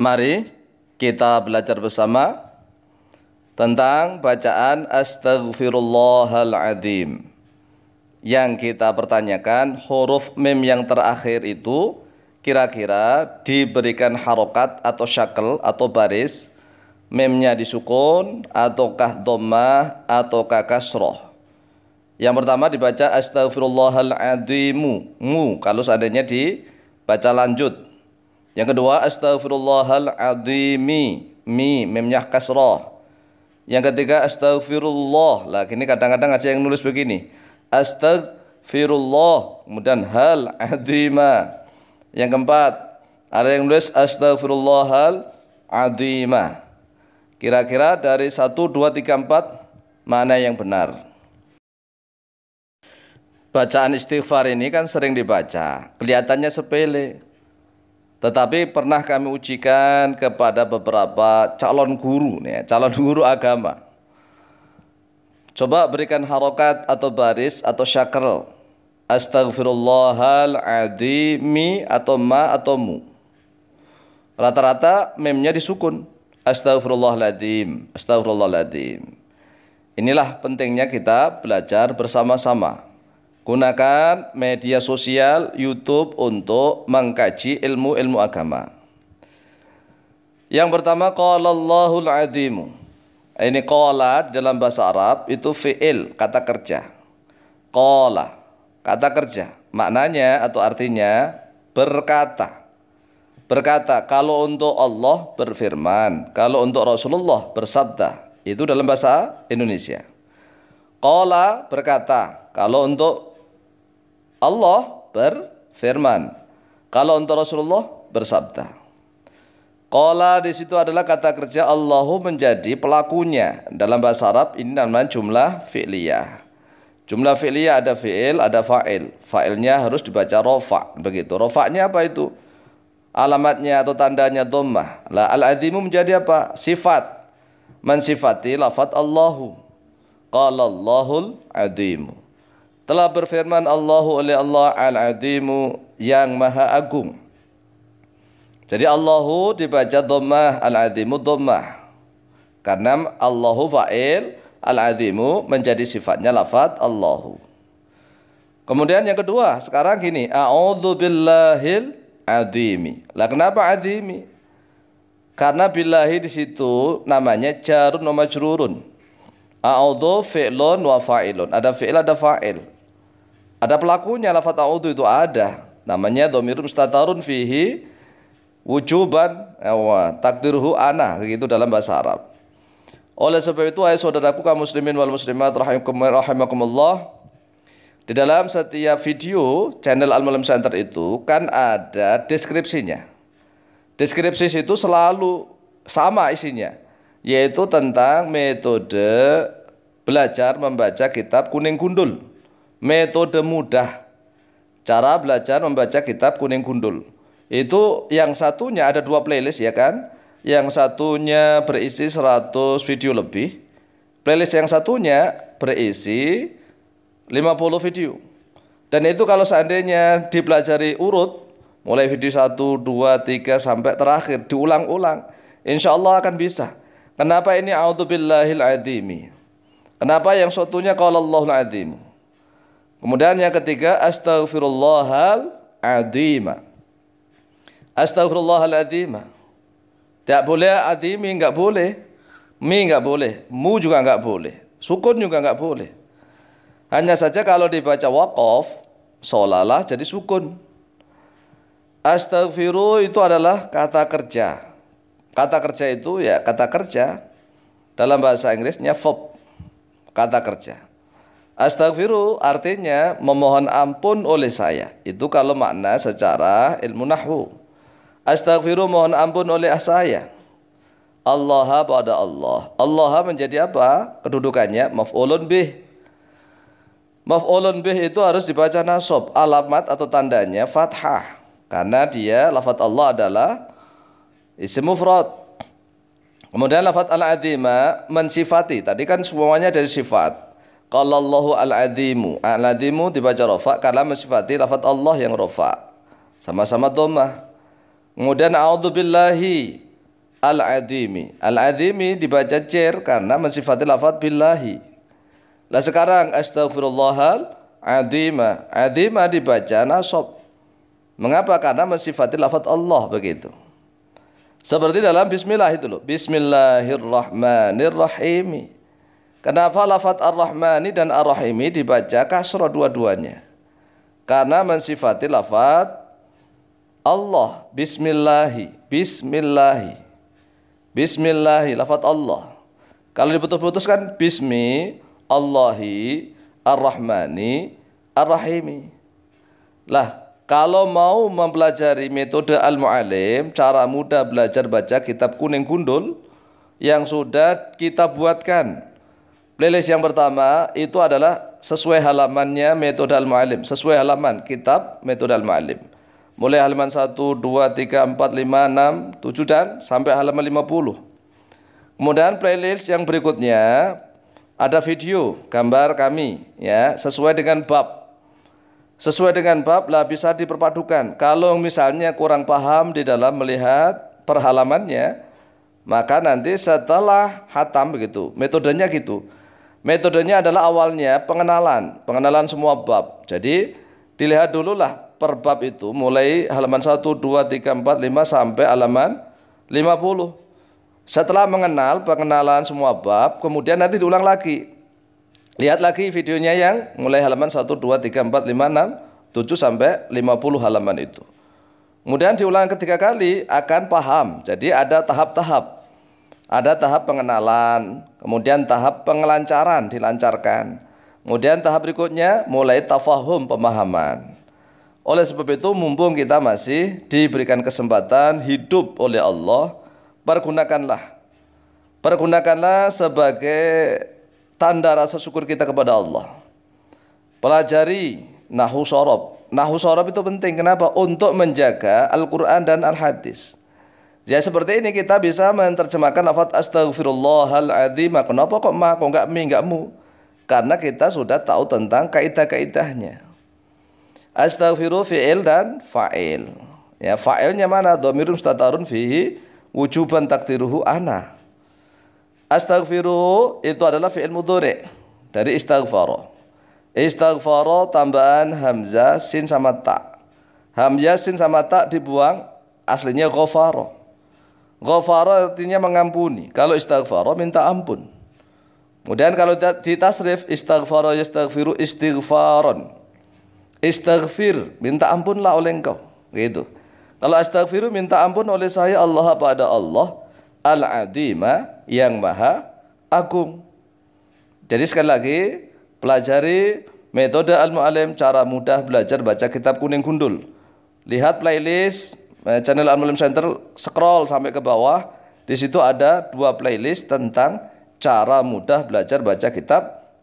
Mari kita belajar bersama tentang bacaan Astaghfirullahaladzim. Yang kita pertanyakan huruf mim yang terakhir itu kira-kira diberikan harokat atau syakel atau baris mimnya disukun ataukah dommah ataukah kasroh. Yang pertama dibaca astaghfirullahaladzimu mu kalau seandainya dibaca lanjut yang kedua, astaghfirullahal Mi, memnya kasrah. Yang ketiga, astaghfirullah. Lah, ini kadang-kadang ada yang nulis begini. Astaghfirullah. Kemudian hal azima. Yang keempat, ada yang nulis astaghfirullahal azima. Kira-kira dari 1, 2, 3, 4, mana yang benar? Bacaan istighfar ini kan sering dibaca. Kelihatannya sepele, tetapi pernah kami ujikan kepada beberapa calon guru, nih, ya, calon guru agama. Coba berikan harokat atau baris atau syakrel. Astaghfirullahaladzimi atau ma atau mu. Rata-rata memnya disukun. Astaghfirullahaladzim. Astaghfirullahaladzim. Inilah pentingnya kita belajar bersama-sama. Gunakan media sosial YouTube untuk mengkaji ilmu-ilmu agama. Yang pertama qalallahul Azim. Ini qala dalam bahasa Arab itu fi'il, kata kerja. Qala, kata kerja. Maknanya atau artinya berkata. Berkata kalau untuk Allah berfirman, kalau untuk Rasulullah bersabda. Itu dalam bahasa Indonesia. Qala berkata, kalau untuk Allah berfirman. Kalau untuk Rasulullah bersabda. Qala di situ adalah kata kerja Allahu menjadi pelakunya. Dalam bahasa Arab ini namanya jumlah fi'liyah. Jumlah fi'liyah ada fi'il, ada fa'il. Fa'ilnya harus dibaca rofa. Begitu. Rofaknya apa itu? Alamatnya atau tandanya dhammah. La al-azimu menjadi apa? Sifat. Mensifati lafat Allahu. Qala Allahul azimu telah berfirman Allahu oleh Allah al adimu yang maha agung. Jadi Allahu dibaca dhammah, al adimu dhammah. Karena Allahu fa'il, al adimu menjadi sifatnya lafaz Allahu. Kemudian yang kedua, sekarang gini, a'udzu billahil adimi. Lah kenapa adimi? Karena billahi di situ namanya jarun wa majrurun. A'udzu fi'lun wa fa'ilun. Ada fi'il ada fa'il. Ada pelakunya lafat a'udhu itu ada. Namanya domir mustatarun fihi wujuban ewa, takdirhu ana. Begitu dalam bahasa Arab. Oleh sebab itu, ayah saudaraku kaum muslimin wal muslimat rahimakumullah. Di dalam setiap video channel Al-Malam Center itu kan ada deskripsinya. Deskripsi itu selalu sama isinya, yaitu tentang metode belajar membaca kitab kuning gundul metode mudah cara belajar membaca kitab kuning gundul. Itu yang satunya ada dua playlist ya kan? Yang satunya berisi 100 video lebih. Playlist yang satunya berisi 50 video. Dan itu kalau seandainya dipelajari urut mulai video 1, 2, 3 sampai terakhir diulang-ulang, insya Allah akan bisa. Kenapa ini audzubillahi'l adzimi? Kenapa yang satunya kalau Allahul azim? Kemudian yang ketiga astaghfirullahal adima. Astaghfirullahal adima. Tak boleh adimi enggak boleh. Mi enggak boleh, mu juga enggak boleh. Sukun juga enggak boleh. Hanya saja kalau dibaca wakaf solalah jadi sukun. Astaghfiru itu adalah kata kerja. Kata kerja itu ya kata kerja dalam bahasa Inggrisnya verb kata kerja. Astaghfiru artinya memohon ampun oleh saya. Itu kalau makna secara ilmu nahwu. Astaghfiru mohon ampun oleh saya. Allah pada Allah. Allah menjadi apa? Kedudukannya maf'ulun bih. Maf'ulun bih itu harus dibaca nasab, alamat atau tandanya fathah. Karena dia lafaz Allah adalah isim mufrad. Kemudian lafaz al-azima mensifati. Tadi kan semuanya dari sifat Qala Allahu al-azimu. Al-azimu dibaca rofa karena mensifati lafaz Allah yang rofa. Sama-sama dhamma. Kemudian billahi al-azimi. Al-azimi dibaca cer karena mensifati lafaz billahi. Lah sekarang astagfirullahal azima. Azima dibaca nasab. Mengapa? Karena mensifati lafaz Allah begitu. Seperti dalam bismillah itu loh. Bismillahirrahmanirrahim. Kenapa lafat Ar-Rahmani dan Ar-Rahimi dibaca kasro dua-duanya? Karena mensifati lafat Allah Bismillahi Bismillahi Bismillahi lafat Allah Kalau diputus putuskan Bismi Allahi Ar-Rahmani Ar-Rahimi Lah kalau mau mempelajari metode al-mu'alim, cara mudah belajar baca kitab kuning gundul yang sudah kita buatkan Playlist yang pertama itu adalah sesuai halamannya metode al-mu'alim. Sesuai halaman kitab metode al-mu'alim. Mulai halaman 1, 2, 3, 4, 5, 6, 7 dan sampai halaman 50. Kemudian playlist yang berikutnya ada video gambar kami ya sesuai dengan bab. Sesuai dengan bab lah bisa diperpadukan. Kalau misalnya kurang paham di dalam melihat perhalamannya, maka nanti setelah hatam begitu, metodenya gitu Metodenya adalah awalnya pengenalan, pengenalan semua bab. Jadi dilihat dululah per bab itu mulai halaman 1 2 3 4 5 sampai halaman 50. Setelah mengenal pengenalan semua bab, kemudian nanti diulang lagi. Lihat lagi videonya yang mulai halaman 1 2 3 4 5 6 7 sampai 50 halaman itu. Kemudian diulang ketiga kali akan paham. Jadi ada tahap-tahap ada tahap pengenalan, kemudian tahap pengelancaran dilancarkan. Kemudian tahap berikutnya mulai tafahum pemahaman. Oleh sebab itu mumpung kita masih diberikan kesempatan hidup oleh Allah, pergunakanlah. Pergunakanlah sebagai tanda rasa syukur kita kepada Allah. Pelajari nahu sorob. Nahu sorob itu penting. Kenapa? Untuk menjaga Al-Quran dan Al-Hadis. Ya seperti ini kita bisa menerjemahkan lafaz astaghfirullahaladzim ah, Kenapa kok ma? Kok enggak mi, enggak mu? Karena kita sudah tahu tentang kaidah-kaidahnya. Astaghfiru fi'il dan fa'il. Ya, fa'ilnya mana? Domirum statarun fihi wujuban takdiruhu ana. Astaghfiru itu adalah fi'il mudhari dari istaghfara. Istaghfara tambahan hamzah sin sama ta. Hamzah sin sama ta dibuang aslinya ghafara Ghafara artinya mengampuni. Kalau istighfara minta ampun. Kemudian kalau tasrif istighfara yastaghfiru istighfaron. Istighfir, minta ampunlah oleh engkau. Gitu. Kalau astaghfiru minta ampun oleh saya Allah pada Allah al-adima yang maha agung. Jadi sekali lagi pelajari metode al-mu'alim cara mudah belajar baca kitab kuning kundul. Lihat playlist Eh, channel Anmulim Center scroll sampai ke bawah di situ ada dua playlist tentang cara mudah belajar baca kitab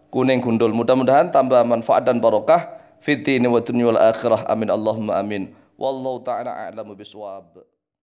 kuning gundul mudah-mudahan tambah manfaat dan barokah fitni wa dunya wal akhirah amin Allahumma amin wallahu ta'ala a'lamu biswab